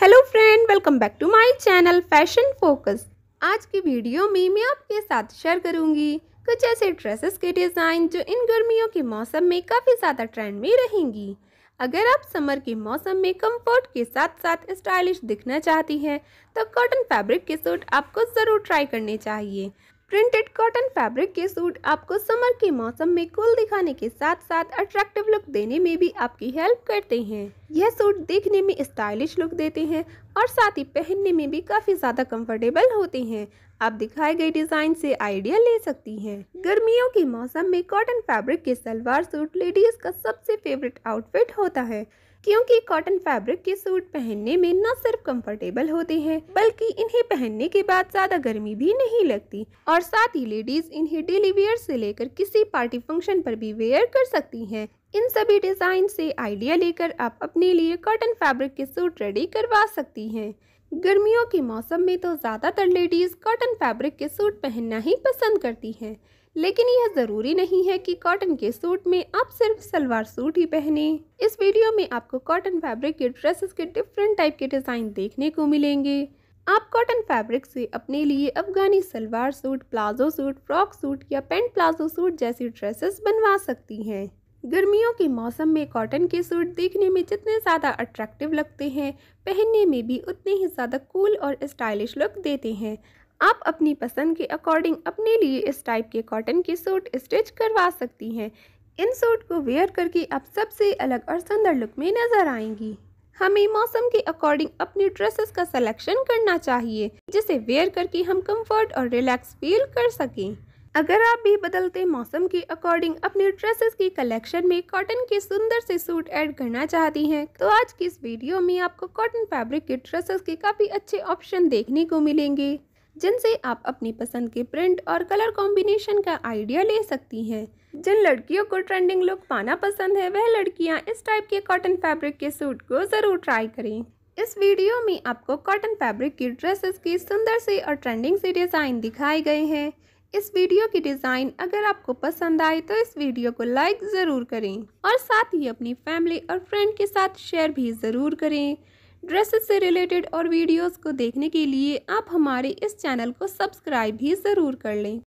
hello friend welcome back to my channel Fashion Focus आज की video में मैं आपके साथ शेयर करूंगी कुछ ऐसे ड्रेसेस के डिज़ाइन जो इन गर्मियों के मौसम में काफ़ी ज़्यादा ट्रेंड में रहेंगी अगर आप समर के मौसम में कंफर्ट के साथ साथ स्टाइलिश दिखना चाहती हैं तो कॉटन फैब्रिक के सूट आपको ज़रूर ट्राई करने चाहिए प्रिंटेड कॉटन फैब्रिक के सूट आपको समर के मौसम में कूल दिखाने के साथ साथ अट्रैक्टिव लुक देने में भी आपकी हेल्प करते हैं यह सूट देखने में स्टाइलिश लुक देते हैं और साथ ही पहनने में भी काफ़ी ज़्यादा कंफर्टेबल होते हैं आप दिखाए गए डिज़ाइन से आइडिया ले सकती हैं गर्मियों के मौसम में कॉटन फैब्रिक के सलवार सूट लेडीज़ का सबसे फेवरेट आउटफिट होता है क्योंकि कॉटन फैब्रिक के सूट पहनने में न सिर्फ कंफर्टेबल होते हैं बल्कि इन्हें पहनने के बाद ज्यादा गर्मी भी नहीं लगती और साथ ही लेडीज इन्हें डेली वेयर से लेकर किसी पार्टी फंक्शन पर भी वेयर कर सकती हैं इन सभी डिज़ाइन से आइडिया लेकर आप अपने लिए कॉटन फैब्रिक के सूट रेडी करवा सकती हैं गर्मियों के मौसम में तो ज़्यादातर लेडीज़ कॉटन फैब्रिक के सूट पहनना ही पसंद करती हैं लेकिन यह ज़रूरी नहीं है कि कॉटन के सूट में आप सिर्फ सलवार सूट ही पहने इस वीडियो में आपको कॉटन फैब्रिक के ड्रेसेस के डिफरेंट टाइप के डिज़ाइन देखने को मिलेंगे आप कॉटन फैब्रिक से अपने लिए Afghani salwar suit palazzo suit frock suit या पेंट प्लाजो सूट जैसी ड्रेसेस बनवा सकती हैं गर्मियों के मौसम में कॉटन के सूट देखने में जितने ज़्यादा अट्रैक्टिव लगते हैं पहनने में भी उतने ही ज़्यादा कूल और स्टाइलिश लुक देते हैं आप अपनी पसंद के अकॉर्डिंग अपने लिए इस टाइप के कॉटन के सूट स्टिच करवा सकती हैं इन सूट को वेयर करके आप सबसे अलग और सुंदर लुक में नज़र आएंगी हमें मौसम के अकॉर्डिंग अपनी ड्रेसेस का सिलेक्शन करना चाहिए जिसे वेयर करके हम कंफर्ट और रिलैक्स फील कर सकें अगर आप भी बदलते मौसम के अकॉर्डिंग अपने ड्रेसेस की कलेक्शन में कॉटन के सुंदर से सूट ऐड करना चाहती हैं तो आज की इस वीडियो में आपको कॉटन फैब्रिक के ड्रेसेस के काफ़ी अच्छे ऑप्शन देखने को मिलेंगे जिनसे आप अपनी पसंद के प्रिंट और कलर कॉम्बिनेशन का आइडिया ले सकती हैं जिन लड़कियों को ट्रेंडिंग लुक पाना पसंद है वह लड़कियां इस टाइप के कॉटन फैब्रिक के सूट को ज़रूर ट्राई करें इस वीडियो में आपको कॉटन फैब्रिक की ड्रेसेस की सुंदर से और ट्रेंडिंग से डिज़ाइन दिखाए गए हैं इस वीडियो की डिज़ाइन अगर आपको पसंद आए तो इस वीडियो को लाइक ज़रूर करें और साथ ही अपनी फैमिली और फ्रेंड के साथ शेयर भी ज़रूर करें ड्रेसेस से रिलेटेड और वीडियोस को देखने के लिए आप हमारे इस चैनल को सब्सक्राइब भी ज़रूर कर लें